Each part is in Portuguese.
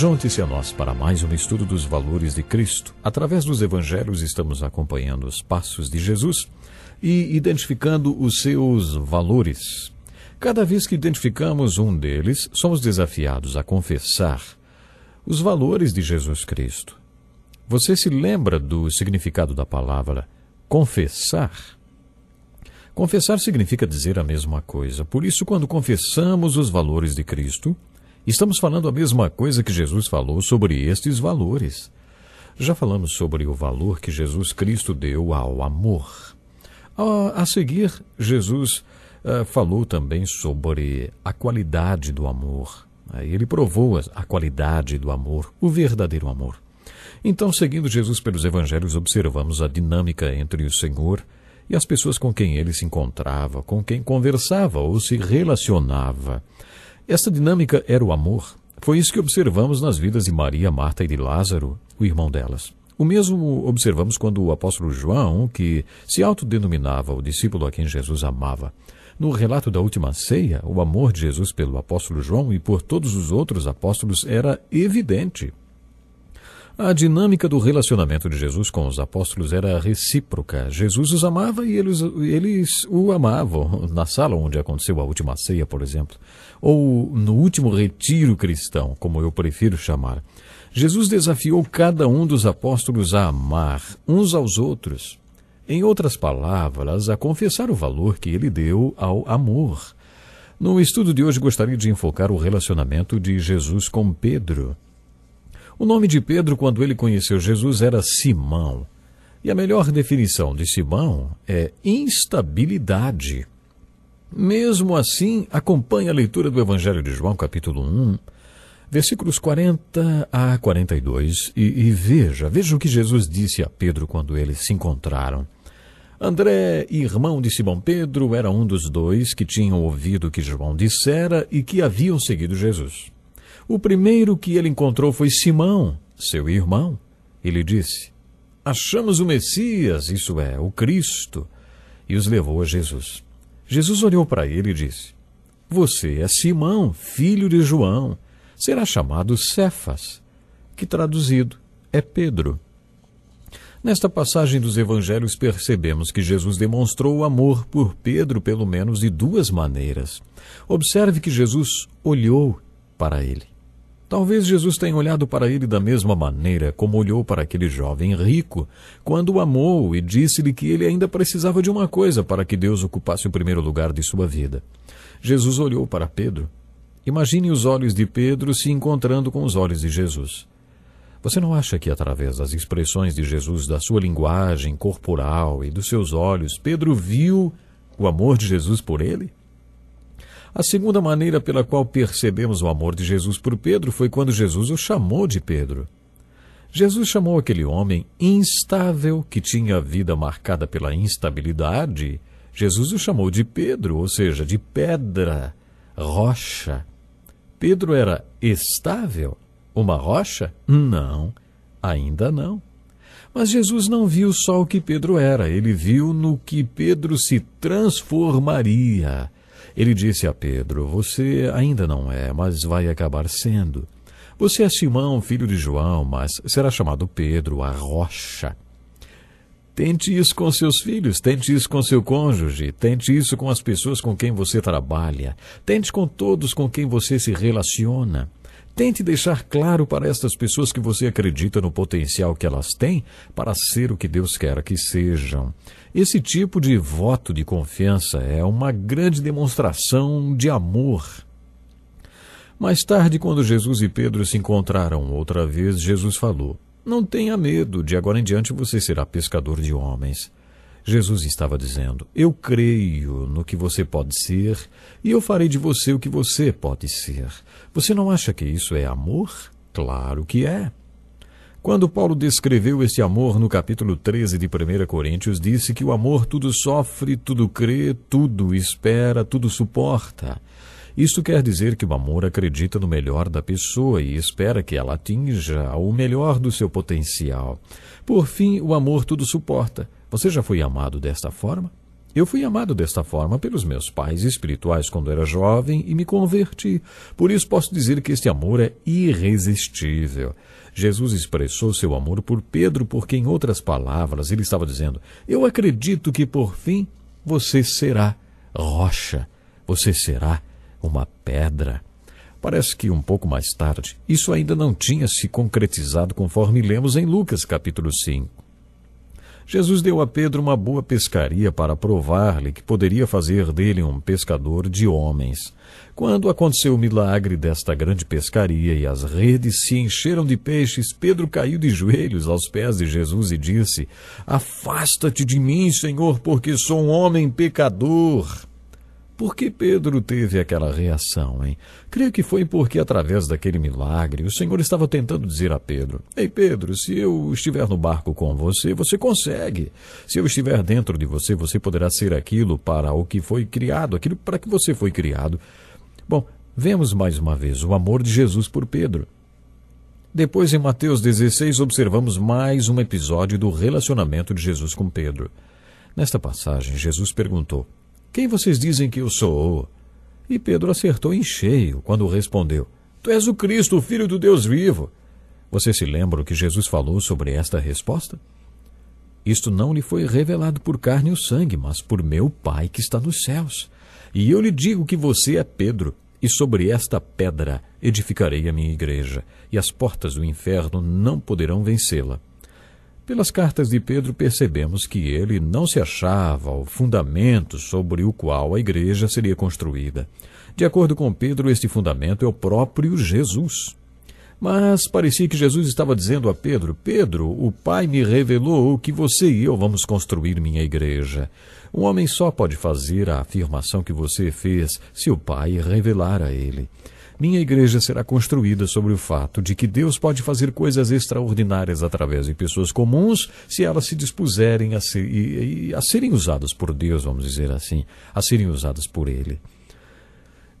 Junte-se a nós para mais um estudo dos valores de Cristo. Através dos evangelhos, estamos acompanhando os passos de Jesus e identificando os seus valores. Cada vez que identificamos um deles, somos desafiados a confessar os valores de Jesus Cristo. Você se lembra do significado da palavra confessar? Confessar significa dizer a mesma coisa. Por isso, quando confessamos os valores de Cristo, Estamos falando a mesma coisa que Jesus falou sobre estes valores. Já falamos sobre o valor que Jesus Cristo deu ao amor. A, seguir, Jesus uh, falou também sobre a qualidade do amor. Eh, ele provou a qualidade do amor, o verdadeiro amor. Então, seguindo Jesus pelos evangelhos, observamos a dinâmica entre o Senhor e as pessoas com quem ele se encontrava, com quem conversava ou se relacionava essa dinâmica era o amor. Foi isso que observamos nas vidas de Maria, Marta e de Lázaro, o irmão delas. O mesmo observamos quando o apóstolo João, que se autodenominava o discípulo a quem Jesus amava, no relato da última ceia, o amor de Jesus pelo apóstolo João e por todos os outros apóstolos era evidente. A dinâmica do relacionamento de Jesus com os apóstolos era recíproca. Jesus os amava e eles, eles o amavam. Na sala onde aconteceu a última ceia, por exemplo, ou no último retiro cristão, como eu prefiro chamar, Jesus desafiou cada um dos apóstolos a amar uns aos outros. Em outras palavras, a confessar o valor que ele deu ao amor. No estudo de hoje, gostaria de enfocar o relacionamento de Jesus com Pedro. O nome de Pedro, quando ele conheceu Jesus, era Simão. E a melhor definição de Simão é instabilidade. Mesmo assim, acompanhe a leitura do Evangelho de João, capítulo 1, versículos 40 a 42, e, e veja, veja o que Jesus disse a Pedro quando eles se encontraram. André, irmão de Simão Pedro, era um dos dois que tinham ouvido o que João dissera e que haviam seguido Jesus. O primeiro que ele encontrou foi Simão, seu irmão, e lhe disse: Achamos o Messias, isso é, o Cristo, e os levou a Jesus. Jesus olhou para ele e disse: Você é Simão, filho de João, será chamado Cefas, que traduzido é Pedro. Nesta passagem dos evangelhos percebemos que Jesus demonstrou amor por Pedro pelo menos de duas maneiras. Observe que Jesus olhou para ele. Talvez Jesus tenha olhado para ele da mesma maneira como olhou para aquele jovem rico quando o amou e disse-lhe que ele ainda precisava de uma coisa para que Deus ocupasse o primeiro lugar de sua vida. Jesus olhou para Pedro. Imagine os olhos de Pedro se encontrando com os olhos de Jesus. Você não acha que, através das expressões de Jesus, da sua linguagem corporal e dos seus olhos, Pedro viu o amor de Jesus por ele? A segunda maneira pela qual percebemos o amor de Jesus por Pedro foi quando Jesus o chamou de Pedro. Jesus chamou aquele homem instável que tinha a vida marcada pela instabilidade. Jesus o chamou de Pedro, ou seja, de pedra, rocha. Pedro era estável? Uma rocha? Não, ainda não. Mas Jesus não viu só o que Pedro era, ele viu no que Pedro se transformaria. Ele disse a Pedro: Você ainda não é, mas vai acabar sendo. Você é Simão, filho de João, mas será chamado Pedro, a rocha. Tente isso com seus filhos, tente isso com seu cônjuge, tente isso com as pessoas com quem você trabalha, tente com todos com quem você se relaciona. Tente deixar claro para estas pessoas que você acredita no potencial que elas têm para ser o que Deus quer que sejam. Esse tipo de voto de confiança é uma grande demonstração de amor. Mais tarde, quando Jesus e Pedro se encontraram outra vez, Jesus falou: Não tenha medo, de agora em diante você será pescador de homens. Jesus estava dizendo: Eu creio no que você pode ser e eu farei de você o que você pode ser. Você não acha que isso é amor? Claro que é. Quando Paulo descreveu este amor no capítulo 13 de 1 Coríntios, disse que o amor tudo sofre, tudo crê, tudo espera, tudo suporta. Isso quer dizer que o amor acredita no melhor da pessoa e espera que ela atinja o melhor do seu potencial. Por fim, o amor tudo suporta. Você já foi amado desta forma? Eu fui amado desta forma pelos meus pais espirituais quando era jovem e me converti. Por isso posso dizer que este amor é irresistível. Jesus expressou seu amor por Pedro, porque, em outras palavras, ele estava dizendo: Eu acredito que por fim você será rocha, você será uma pedra. Parece que um pouco mais tarde, isso ainda não tinha se concretizado conforme lemos em Lucas capítulo 5. Jesus deu a Pedro uma boa pescaria para provar-lhe que poderia fazer dele um pescador de homens. Quando aconteceu o milagre desta grande pescaria e as redes se encheram de peixes, Pedro caiu de joelhos aos pés de Jesus e disse: Afasta-te de mim, Senhor, porque sou um homem pecador. Por que Pedro teve aquela reação, hein? Creio que foi porque, através daquele milagre, o Senhor estava tentando dizer a Pedro: Ei, Pedro, se eu estiver no barco com você, você consegue. Se eu estiver dentro de você, você poderá ser aquilo para o que foi criado, aquilo para que você foi criado. Bom, vemos mais uma vez o amor de Jesus por Pedro. Depois, em Mateus 16, observamos mais um episódio do relacionamento de Jesus com Pedro. Nesta passagem, Jesus perguntou: quem vocês dizem que eu sou? E Pedro acertou em cheio quando respondeu: Tu és o Cristo, o Filho do Deus vivo. Você se lembra o que Jesus falou sobre esta resposta? Isto não lhe foi revelado por carne ou sangue, mas por meu Pai que está nos céus. E eu lhe digo que você é Pedro, e sobre esta pedra edificarei a minha igreja, e as portas do inferno não poderão vencê-la. Pelas cartas de Pedro, percebemos que ele não se achava o fundamento sobre o qual a igreja seria construída. De acordo com Pedro, este fundamento é o próprio Jesus. Mas parecia que Jesus estava dizendo a Pedro: Pedro, o Pai me revelou que você e eu vamos construir minha igreja. Um homem só pode fazer a afirmação que você fez se o Pai revelar a ele. Minha igreja será construída sobre o fato de que Deus pode fazer coisas extraordinárias através de pessoas comuns se elas se dispuserem a, ser, e, e, a serem usadas por Deus, vamos dizer assim, a serem usadas por Ele.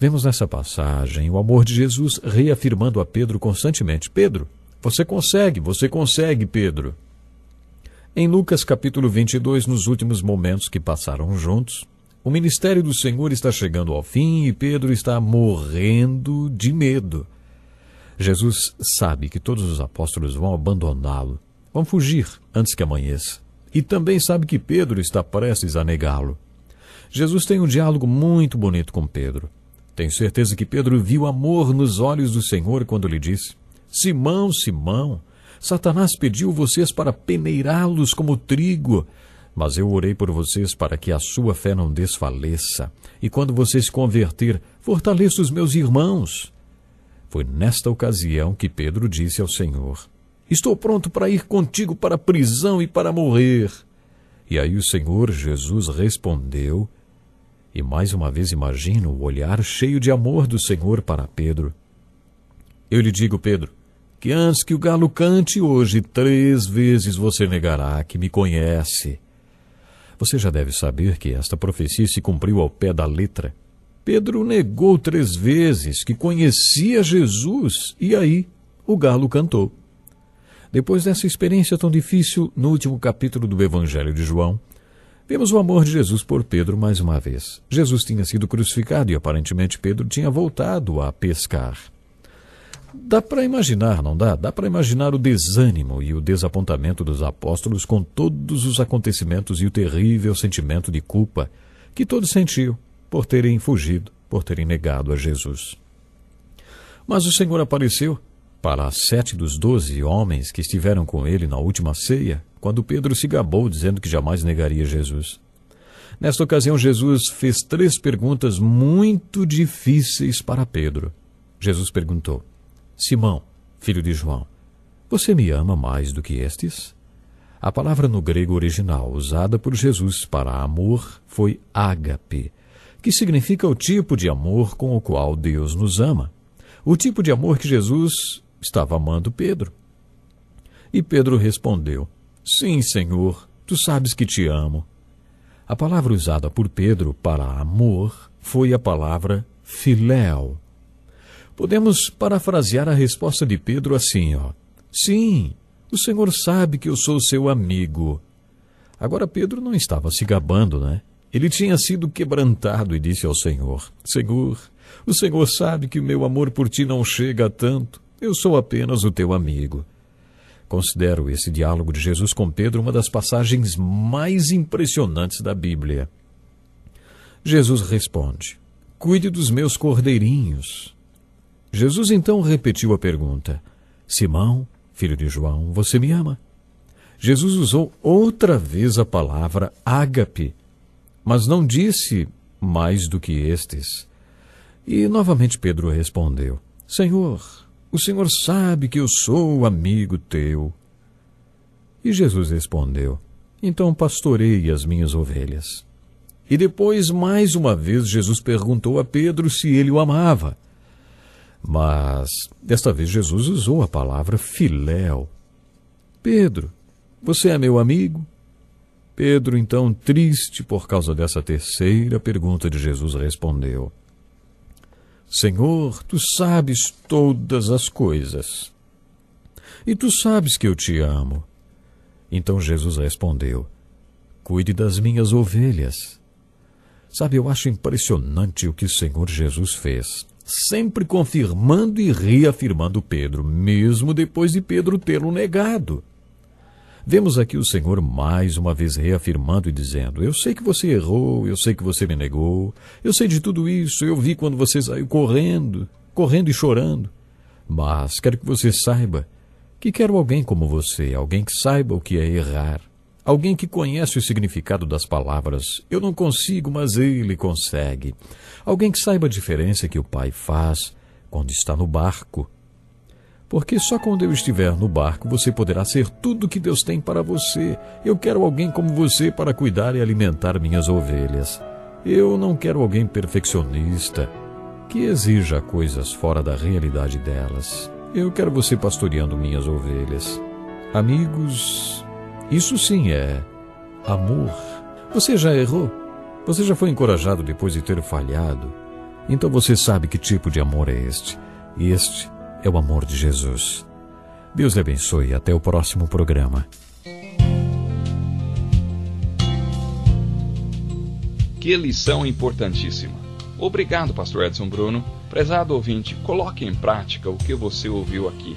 Vemos nessa passagem o amor de Jesus reafirmando a Pedro constantemente: Pedro, você consegue, você consegue, Pedro. Em Lucas capítulo 22, nos últimos momentos que passaram juntos, o ministério do Senhor está chegando ao fim e Pedro está morrendo de medo. Jesus sabe que todos os apóstolos vão abandoná-lo, vão fugir antes que amanheça. E também sabe que Pedro está prestes a negá-lo. Jesus tem um diálogo muito bonito com Pedro. Tenho certeza que Pedro viu amor nos olhos do Senhor quando lhe disse: Simão, Simão, Satanás pediu vocês para peneirá-los como trigo. Mas eu orei por vocês para que a sua fé não desfaleça, e quando você se converter, fortaleça os meus irmãos. Foi nesta ocasião que Pedro disse ao Senhor: Estou pronto para ir contigo para a prisão e para morrer. E aí o Senhor Jesus respondeu, e mais uma vez imagino o olhar cheio de amor do Senhor para Pedro. Eu lhe digo, Pedro, que antes que o galo cante hoje, três vezes você negará que me conhece. Você já deve saber que esta profecia se cumpriu ao pé da letra. Pedro negou três vezes que conhecia Jesus, e aí o galo cantou. Depois dessa experiência tão difícil, no último capítulo do Evangelho de João, vemos o amor de Jesus por Pedro mais uma vez. Jesus tinha sido crucificado e aparentemente Pedro tinha voltado a pescar. Dá para imaginar, não dá? Dá para imaginar o desânimo e o desapontamento dos apóstolos com todos os acontecimentos e o terrível sentimento de culpa que todos sentiam por terem fugido, por terem negado a Jesus. Mas o Senhor apareceu para sete dos doze homens que estiveram com ele na última ceia, quando Pedro se gabou dizendo que jamais negaria Jesus. Nesta ocasião, Jesus fez três perguntas muito difíceis para Pedro. Jesus perguntou: Simão, filho de João, você me ama mais do que estes? A palavra no grego original usada por Jesus para amor foi ágape, que significa o tipo de amor com o qual Deus nos ama. O tipo de amor que Jesus estava amando Pedro. E Pedro respondeu: Sim, Senhor, tu sabes que te amo. A palavra usada por Pedro para amor foi a palavra filéu, Podemos parafrasear a resposta de Pedro assim, ó. Sim, o Senhor sabe que eu sou seu amigo. Agora Pedro não estava se gabando, né? Ele tinha sido quebrantado e disse ao Senhor: Senhor, o Senhor sabe que o meu amor por ti não chega a tanto. Eu sou apenas o teu amigo. Considero esse diálogo de Jesus com Pedro uma das passagens mais impressionantes da Bíblia. Jesus responde: Cuide dos meus cordeirinhos. Jesus então repetiu a pergunta: Simão, filho de João, você me ama? Jesus usou outra vez a palavra ágape, mas não disse mais do que estes. E novamente Pedro respondeu: Senhor, o Senhor sabe que eu sou amigo teu. E Jesus respondeu: Então pastorei as minhas ovelhas. E depois, mais uma vez, Jesus perguntou a Pedro se ele o amava. Mas desta vez Jesus usou a palavra filéu. Pedro, você é meu amigo? Pedro, então, triste por causa dessa terceira pergunta de Jesus, respondeu: Senhor, tu sabes todas as coisas. E tu sabes que eu te amo. Então Jesus respondeu: Cuide das minhas ovelhas. Sabe, eu acho impressionante o que o Senhor Jesus fez sempre confirmando e reafirmando Pedro, mesmo depois de Pedro tê-lo negado. Vemos aqui o Senhor mais uma vez reafirmando e dizendo: Eu sei que você errou, eu sei que você me negou, eu sei de tudo isso, eu vi quando você saiu correndo, correndo e chorando. Mas quero que você saiba que quero alguém como você, alguém que saiba o que é errar, alguém que conhece o significado das palavras. Eu não consigo, mas ele consegue. Alguém que saiba a diferença que o pai faz quando está no barco. Porque só quando eu estiver no barco você poderá ser tudo o que Deus tem para você. Eu quero alguém como você para cuidar e alimentar minhas ovelhas. Eu não quero alguém perfeccionista que exija coisas fora da realidade delas. Eu quero você pastoreando minhas ovelhas. Amigos, isso sim é amor. Você já errou. Você já foi encorajado depois de ter falhado. Então você sabe que tipo de amor é este. E este é o amor de Jesus. Deus lhe abençoe. Até o próximo programa. Que lição importantíssima. Obrigado, Pastor Edson Bruno. Prezado ouvinte, coloque em prática o que você ouviu aqui.